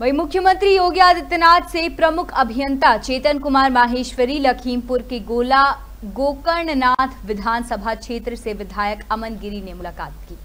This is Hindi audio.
वही मुख्यमंत्री योगी आदित्यनाथ से प्रमुख अभियंता चेतन कुमार माहेश्वरी लखीमपुर के गोला गोकर्णनाथ विधानसभा क्षेत्र से विधायक अमन गिरी ने मुलाकात की